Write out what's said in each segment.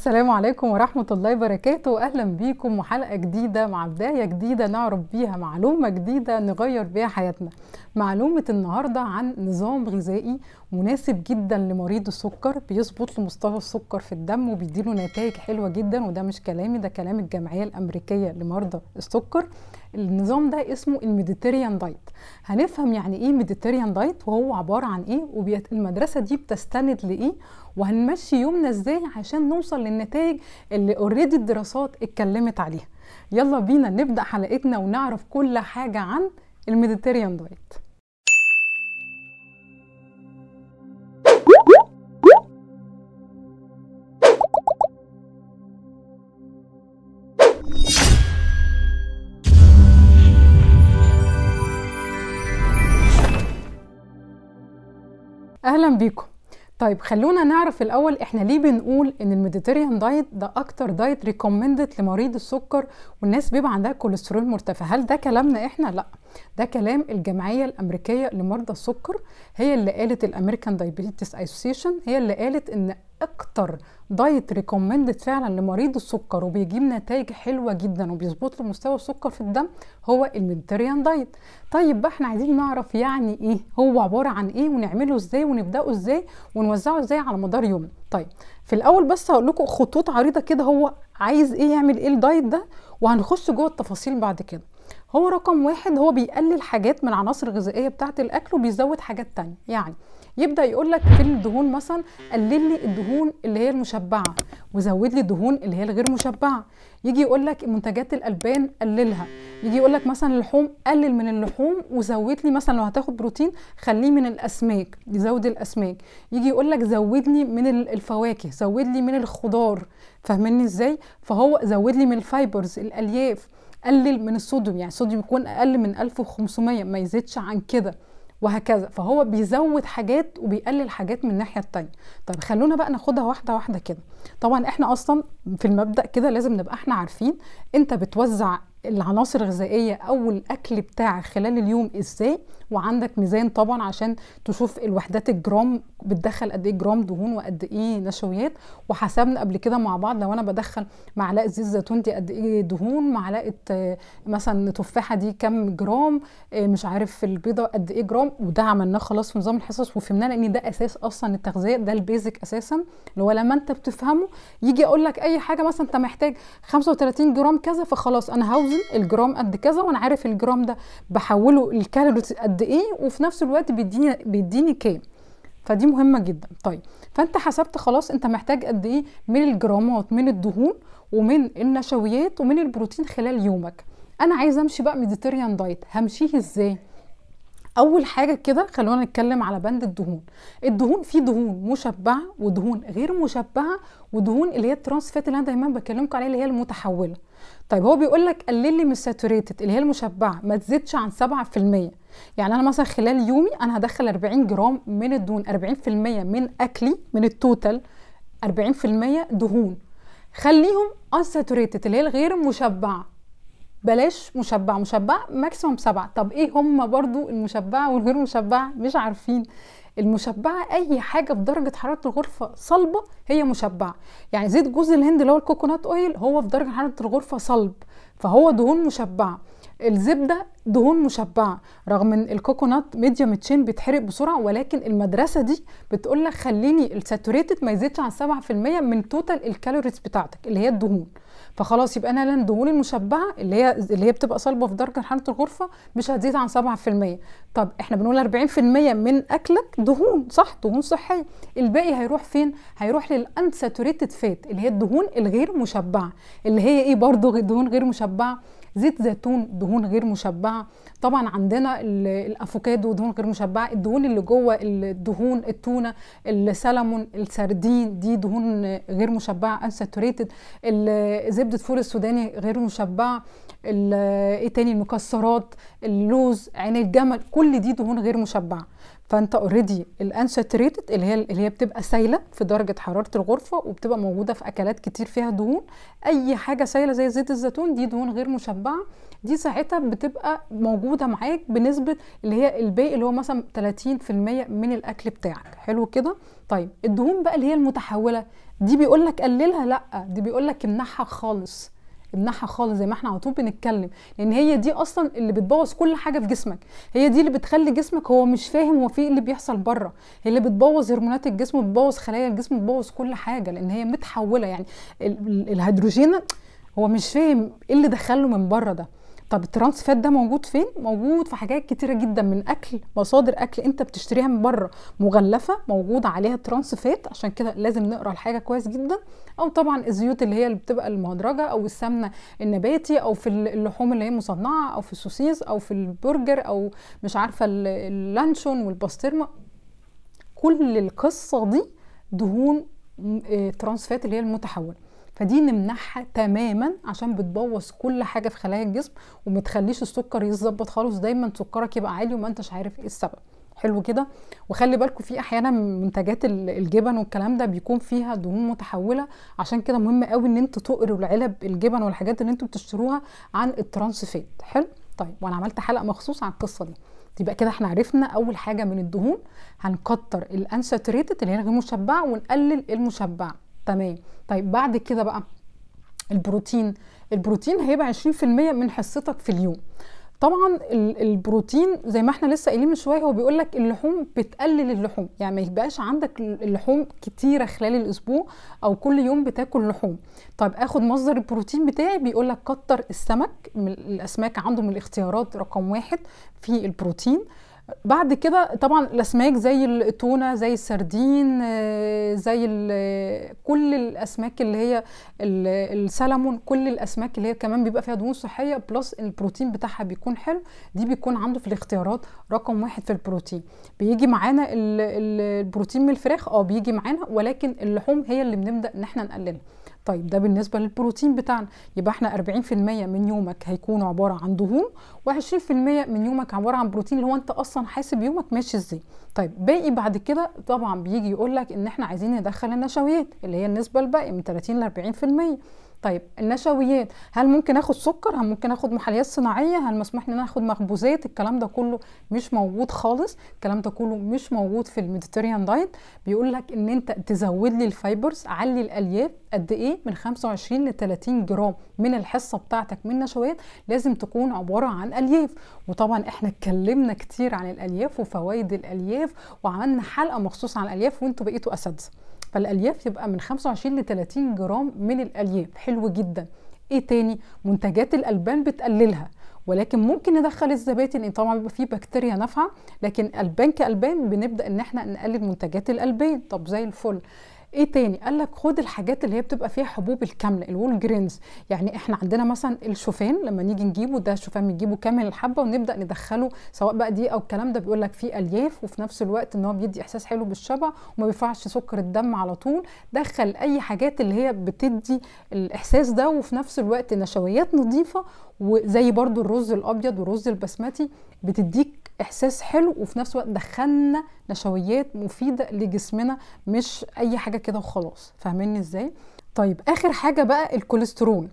السلام عليكم ورحمة الله وبركاته أهلا بيكم وحلقة جديدة مع بداية جديدة نعرف بيها معلومة جديدة نغير بيها حياتنا معلومة النهاردة عن نظام غذائي مناسب جدا لمريض السكر بيظبط لمستوى مستوى السكر في الدم وبيديله نتائج حلوة جدا وده مش كلامي ده كلام الجمعية الأمريكية لمرضى السكر النظام ده اسمه الميديتيريان دايت هنفهم يعني ايه ميديتيريان دايت وهو عباره عن ايه والمدرسه دي بتستند لايه وهنمشي يومنا ازاي عشان نوصل للنتائج اللي اوريدي الدراسات اتكلمت عليها يلا بينا نبدا حلقتنا ونعرف كل حاجه عن الميديتيريان دايت اهلا بيكم طيب خلونا نعرف الاول احنا ليه بنقول ان الميديتيريان دايت ده اكتر دايت ريكومندد لمريض السكر والناس بيبقى عندها كوليسترول مرتفع هل ده كلامنا احنا لا ده كلام الجمعيه الامريكيه لمرضى السكر هي اللي قالت الامريكان دايبيتس اسوسيشن هي اللي قالت ان اكتر دايت ريكومندد فعلا لمريض السكر وبيجيب نتائج حلوه جدا وبيظبط له مستوى السكر في الدم هو الميديتيريان دايت طيب بقى احنا عايزين نعرف يعني ايه هو عباره عن ايه ونعمله ازاي ونبداه ازاي ونوزعه ازاي على مدار يوم طيب في الاول بس هقول لكم خطوط عريضه كده هو عايز ايه يعمل ايه الدايت ده وهنخش جوه التفاصيل بعد كده هو رقم واحد هو بيقلل حاجات من العناصر الغذائيه بتاعه الاكل وبيزود حاجات تانية يعني يبدا يقول لك في الدهون مثلا قلل لي الدهون اللي هي المشبعه وزود لي الدهون اللي هي الغير مشبعه يجي يقول لك منتجات الالبان قللها يجي يقول لك مثلا اللحوم قلل من اللحوم وزود لي مثلا لو هتاخد بروتين خليه من الاسماك يزود الاسماك يجي يقول لك زود لي من الفواكه زود لي من الخضار فاهمني ازاي فهو زود لي من الفايبرز الالياف قلل من الصوديوم يعني الصوديوم يكون اقل من 1500 ما يزيدش عن كده وهكذا فهو بيزود حاجات وبيقلل حاجات من الناحيه التانية طيب خلونا بقى ناخدها واحده واحده كده طبعا احنا اصلا في المبدا كده لازم نبقى احنا عارفين انت بتوزع العناصر الغذائيه او الاكل بتاعك خلال اليوم ازاي وعندك ميزان طبعا عشان تشوف الوحدات الجرام بتدخل قد ايه جرام دهون وقد ايه نشويات وحسبنا قبل كده مع بعض لو انا بدخل معلقه زيت زيتون دي قد ايه دهون معلقه آه، مثلا تفاحه دي كام جرام آه، مش عارف البيضه قد ايه جرام وده عملناه خلاص في نظام الحصص وفهمناه لان ده اساس اصلا التغذيه ده البيزك اساسا اللي هو لما انت بتفهمه يجي اقول لك اي حاجه مثلا انت محتاج 35 جرام كذا فخلاص انا هوزن الجرام قد كذا وانا عارف الجرام ده بحوله الكالوريز قد قد ايه وفي نفس الوقت بيديني بيديني كام فدي مهمه جدا طيب فانت حسبت خلاص انت محتاج قد ايه من الجرامات من الدهون ومن النشويات ومن البروتين خلال يومك انا عايزه امشي بقى ميديتيريان دايت همشيه ازاي اول حاجه كده خلونا نتكلم على بند الدهون الدهون في دهون مشبعه ودهون غير مشبعه ودهون اللي هي الترانس فات اللي انا دايما بكلمكم عليها اللي هي المتحوله طيب هو بيقول لك قلل لي من الساتوريتد اللي هي المشبعه ما تزيدش عن 7% يعني انا مثلا خلال يومي انا هدخل 40 جرام من الدهون 40% من اكلي من التوتال 40% دهون خليهم ساتوريتد اللي هي الغير مشبعه بلاش مشبع مشبع ماكسيموم سبعة طب ايه هم برضو المشبعة والغير مشبعة مش عارفين المشبعه اي حاجه في درجه حراره الغرفه صلبه هي مشبعه يعني زيت جوز الهند اللي هو الكوكونات اويل هو في درجه حراره الغرفه صلب فهو دهون مشبعه الزبده دهون مشبعه رغم ان الكوكونات ميديوم تشين بيتحرق بسرعه ولكن المدرسه دي بتقول لك خليني الساتوريتد ما يزيدش عن 7% من توتال الكالوريز بتاعتك اللي هي الدهون فخلاص يبقى انا لان الدهون المشبعه اللي هي اللي هي بتبقى صلبه في درجه حراره الغرفه مش هتزيد عن 7% طب احنا بنقول 40% من اكلك دهون صح دهون صحيه الباقي هيروح فين هيروح للانساتوريتد فات اللي هي الدهون الغير مشبعه اللي هي ايه برضو دهون غير مشبعه زيت زيتون دهون غير مشبعه طبعا عندنا الافوكادو دهون غير مشبعه الدهون اللي جوه الدهون التونه السلمون السردين دي دهون غير مشبعه انساتوريتد زبده فول السوداني غير مشبعه ايه تاني المكسرات اللوز عين الجمل كل دي دهون غير مشبعه فانت اوريدي الانساتوريتد اللي هي اللي هي بتبقى سايله في درجه حراره الغرفه وبتبقى موجوده في اكلات كتير فيها دهون اي حاجه سايله زي زيت الزيتون دي دهون غير مشبعه دي ساعتها بتبقى موجوده معاك بنسبه اللي هي الباقي اللي هو مثلا 30% من الاكل بتاعك حلو كده طيب الدهون بقى اللي هي المتحوله دي بيقول لك قللها لا دي بيقول لك امنعها خالص الناحيه خالص زي ما احنا على طول بنتكلم لان هي دي اصلا اللي بتبوظ كل حاجه في جسمك هي دي اللي بتخلي جسمك هو مش فاهم هو في إيه اللي بيحصل بره هي اللي بتبوظ هرمونات الجسم وبتبوظ خلايا الجسم وبتبوظ كل حاجه لان هي متحوله يعني الهيدروجين هو مش فاهم ايه اللي دخله من بره ده طب الترانس فات ده موجود فين موجود في حاجات كتيره جدا من اكل مصادر اكل انت بتشتريها من بره مغلفه موجود عليها ترانس فات عشان كده لازم نقرا الحاجه كويس جدا او طبعا الزيوت اللي هي اللي بتبقى المهدرجه او السمنه النباتي او في اللحوم اللي هي مصنعه او في السوسيس او في البرجر او مش عارفه اللانشون والباسترما كل القصه دي دهون آه، ترانس فات اللي هي المتحوله فدي نمنعها تماما عشان بتبوظ كل حاجه في خلايا الجسم ومتخليش السكر يتظبط خالص دايما سكرك يبقى عالي وما انتش عارف ايه السبب حلو كده وخلي بالكم في احيانا منتجات الجبن والكلام ده بيكون فيها دهون متحوله عشان كده مهم قوي ان انت تقروا العلب الجبن والحاجات اللي انتوا بتشتروها عن الترانس فيت حلو طيب وانا عملت حلقه مخصوص عن القصه دي يبقى كده احنا عرفنا اول حاجه من الدهون هنكتر الانساتوريتد اللي هي غير مشبعه ونقلل المشبعه تمام طيب بعد كده بقى البروتين البروتين هيبقى 20% من حصتك في اليوم طبعا البروتين زي ما احنا لسه قايلين من شويه هو بيقول لك اللحوم بتقلل اللحوم يعني ما يبقاش عندك اللحوم كتيره خلال الاسبوع او كل يوم بتاكل لحوم طب اخد مصدر البروتين بتاعي بيقول لك كتر السمك الاسماك عندهم الاختيارات رقم واحد في البروتين بعد كده طبعا الاسماك زي التونه زي السردين آه، زي آه، كل الاسماك اللي هي السلمون كل الاسماك اللي هي كمان بيبقى فيها دهون صحيه بلس البروتين بتاعها بيكون حلو دي بيكون عنده في الاختيارات رقم واحد في البروتين بيجي معانا البروتين من الفراخ اه بيجي معانا ولكن اللحوم هي اللي بنبدا ان احنا نقللها طيب ده بالنسبه للبروتين بتاعنا يبقى احنا 40% من يومك هيكون عباره عن دهون و20% من يومك عباره عن بروتين اللي هو انت اصلا حاسب يومك ماشي ازاي طيب باقي بعد كده طبعا بيجي يقول لك ان احنا عايزين ندخل النشويات اللي هي النسبه الباقيه من 30 ل 40% طيب النشويات هل ممكن اخد سكر هل ممكن اخد محليات صناعيه هل مسموح ان انا اخد مخبوزات الكلام ده كله مش موجود خالص الكلام ده كله مش موجود في الميديتيريان دايت بيقول لك ان انت تزود لي الفايبرز علي الالياف قد ايه من 25 ل 30 جرام من الحصه بتاعتك من نشويات لازم تكون عباره عن الياف وطبعا احنا اتكلمنا كتير عن الالياف وفوائد الالياف وعملنا حلقه مخصوصه عن الالياف وانتوا بقيتوا اساتذه فالالياف يبقى من 25 ل 30 جرام من الالياف حلو جدا ايه تاني منتجات الالبان بتقللها ولكن ممكن ندخل لان طبعا بيبقى فيه بكتيريا نافعه لكن البان كالبان بنبدا ان احنا نقلل منتجات الالبان طب زي الفل ايه تاني قال لك خد الحاجات اللي هي بتبقى فيها حبوب الكامله الول جرينز يعني احنا عندنا مثلا الشوفان لما نيجي نجيبه ده الشوفان بنجيبه كامل الحبه ونبدا ندخله سواء بقى دي او الكلام ده بيقول لك فيه الياف وفي نفس الوقت ان هو بيدي احساس حلو بالشبع وما بيرفعش سكر الدم على طول دخل اي حاجات اللي هي بتدي الاحساس ده وفي نفس الوقت نشويات نظيفه وزي برضو الرز الابيض والرز البسمتي بتديك احساس حلو وفي نفس الوقت دخلنا نشويات مفيده لجسمنا مش اي حاجه كده وخلاص فاهميني ازاي طيب اخر حاجه بقى الكوليسترول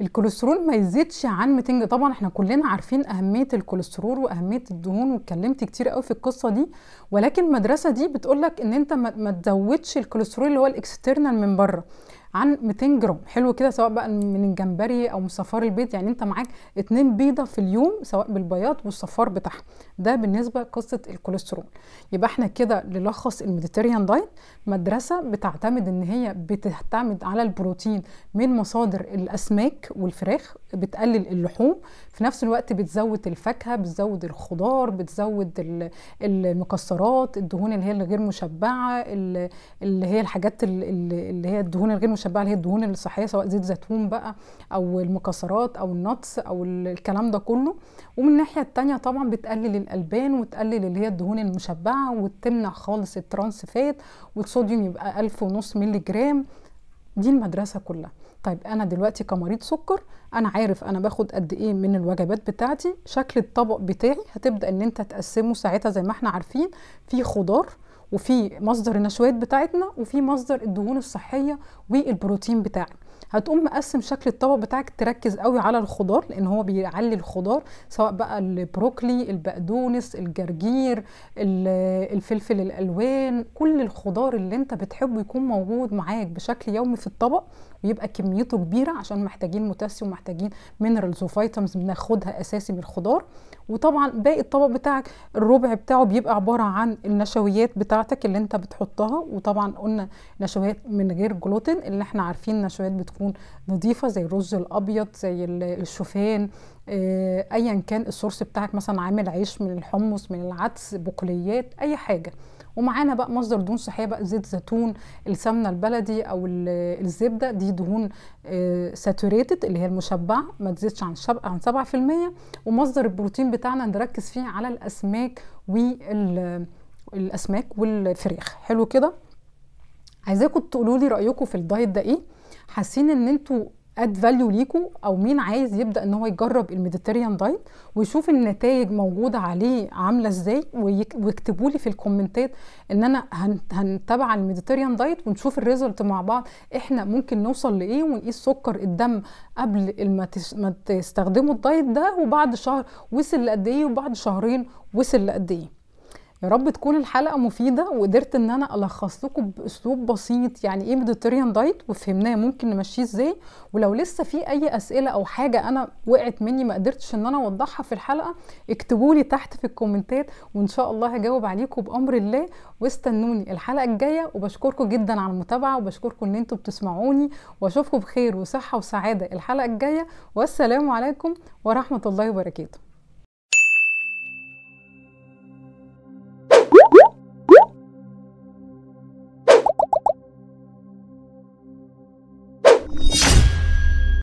الكوليسترول ما يزيدش عن 200 طبعا احنا كلنا عارفين اهميه الكوليسترول واهميه الدهون واتكلمت كتير قوي في القصه دي ولكن المدرسه دي بتقولك ان انت ما تزودش الكوليسترول اللي هو الاكسترنال من بره عن 200 جرام حلو كده سواء بقى من الجمبري او من صفار البيض يعني انت معاك اتنين بيضه في اليوم سواء بالبياض والصفار بتاعها ده بالنسبه قصه الكوليسترول يبقى احنا كده نلخص الميديتيريان دايت مدرسه بتعتمد ان هي بتعتمد على البروتين من مصادر الاسماك والفراخ بتقلل اللحوم في نفس الوقت بتزود الفاكهه بتزود الخضار بتزود المكسرات الدهون اللي هي الغير مشبعه اللي هي الحاجات اللي هي الدهون الغير مشبعه اللي هي الدهون الصحيه سواء زيت زيتون بقى او المكسرات او النتس او الكلام ده كله ومن الناحيه الثانيه طبعا بتقلل الالبان وتقلل اللي هي الدهون المشبعه وتمنع خالص الترانس فات والصوديوم يبقى ألف ونص مللي جرام دي المدرسه كلها طيب انا دلوقتي كمريض سكر انا عارف انا باخد قد ايه من الوجبات بتاعتي شكل الطبق بتاعي هتبدا ان انت تقسمه ساعتها زي ما احنا عارفين في خضار وفي مصدر النشويات بتاعتنا وفي مصدر الدهون الصحيه والبروتين بتاعنا هتقوم مقسم شكل الطبق بتاعك تركز قوي على الخضار لان هو بيعلي الخضار سواء بقى البروكلي البقدونس الجرجير الفلفل الالوان كل الخضار اللي انت بتحبه يكون موجود معاك بشكل يومي في الطبق ويبقى كميته كبيره عشان محتاجين بوتاسيوم محتاجين مينرالز وفيتامينز بناخدها اساسي من الخضار وطبعا باقي الطبق بتاعك الربع بتاعه بيبقى عباره عن النشويات بتاعتك اللي انت بتحطها وطبعا قلنا نشويات من غير جلوتين اللي احنا عارفين نشويات بتكون تكون نظيفه زي الرز الابيض زي الشوفان آه، ايا كان السورس بتاعك مثلا عامل عيش من الحمص من العدس بقوليات اي حاجه ومعانا بقى مصدر دهون صحيه بقى زيت زيتون السمنه البلدي او الزبده دي دهون ساتوريتد آه، اللي هي المشبعه ما تزيدش عن عن 7% ومصدر البروتين بتاعنا نركز فيه على الاسماك والاسماك الاسماك والفراخ حلو كده عايزاكم تقولوا لي رايكم في الدايت ده ايه حاسين ان انتوا اد فاليو ليكوا او مين عايز يبدا ان هو يجرب الميديتيريان دايت ويشوف النتائج موجوده عليه عامله ازاي ويكتبوا لي في الكومنتات ان انا هنتبع الميديتيريان دايت ونشوف الريزلت مع بعض احنا ممكن نوصل لايه ونقيس سكر الدم قبل ما تستخدموا الدايت ده وبعد شهر وصل لقد ايه وبعد شهرين وصل لقد ايه يا رب تكون الحلقه مفيده وقدرت ان انا الخص لكم باسلوب بسيط يعني ايه ميديتيريان دايت وفهمناه ممكن نمشيه ازاي ولو لسه في اي اسئله او حاجه انا وقعت مني ما قدرتش ان انا اوضحها في الحلقه اكتبوا لي تحت في الكومنتات وان شاء الله هجاوب عليكم بامر الله واستنوني الحلقه الجايه وبشكركم جدا على المتابعه وبشكركم ان انتم بتسمعوني واشوفكم بخير وصحه وسعاده الحلقه الجايه والسلام عليكم ورحمه الله وبركاته